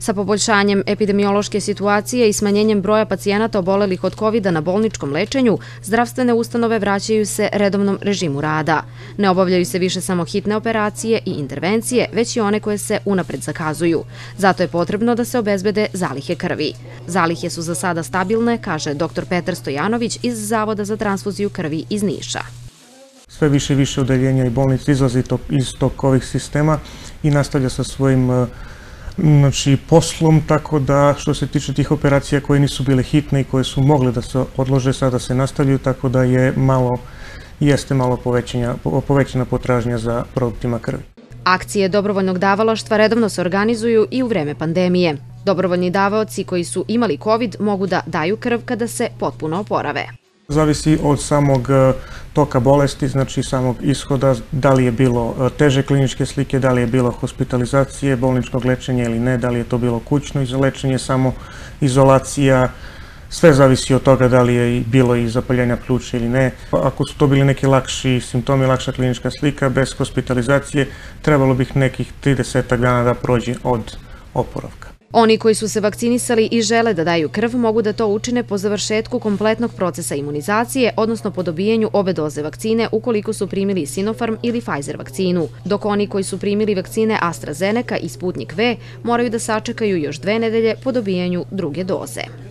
Sa poboljšanjem epidemiološke situacije i smanjenjem broja pacijenata obolelih od covid na bolničkom lečenju, zdravstvene ustanove vraćaju se redovnom režimu rada. Ne obavljaju se više samo hitne operacije i intervencije, već i one koje se unapred zakazuju. Zato je potrebno da se obezbede zalihe krvi. Zalihe su za sada stabilne, kaže dr. Petar Stojanović iz Zavoda za transfuziju krvi iz Niša sve više i više odeljenja i bolnica izlazi iz tog ovih sistema i nastavlja sa svojim e, znači, poslom, tako da što se tiče tih operacija koje nisu bile hitne i koje su mogle da se odlože, sada se nastavljaju, tako da je malo, jeste malo povećanja, povećana potražnja za produktima krvi. Akcije dobrovoljnog davalaštva redovno se organizuju i u vreme pandemije. Dobrovoljni davaoci koji su imali COVID mogu da daju krv kada se potpuno oporave zavisi od samog e, toka bolesti, znači samog ishoda, da li je bilo e, teže kliničke slike, da li je bilo hospitalizacije, bolničkog lečenja ili ne, da li je to bilo kućno izolečenje, samo izolacija, sve zavisi od toga da li je bilo i zapaljenja pluća ili ne. Ako su to bili neki lakši simptomi, lakša klinička slika, bez hospitalizacije, trebalo bih nekih 30 dana da prođe od oporavka. Oni koji su se vakcinisali i žele da daju krv mogu da to učine po završetku kompletnog procesa imunizacije, odnosno po dobijenju obe doze vakcine ukoliko su primili Sinopharm ili Pfizer vakcinu, dok oni koji su primili vakcine AstraZeneca i Sputnik V moraju da sačekaju još dve nedelje po dobijenju druge doze.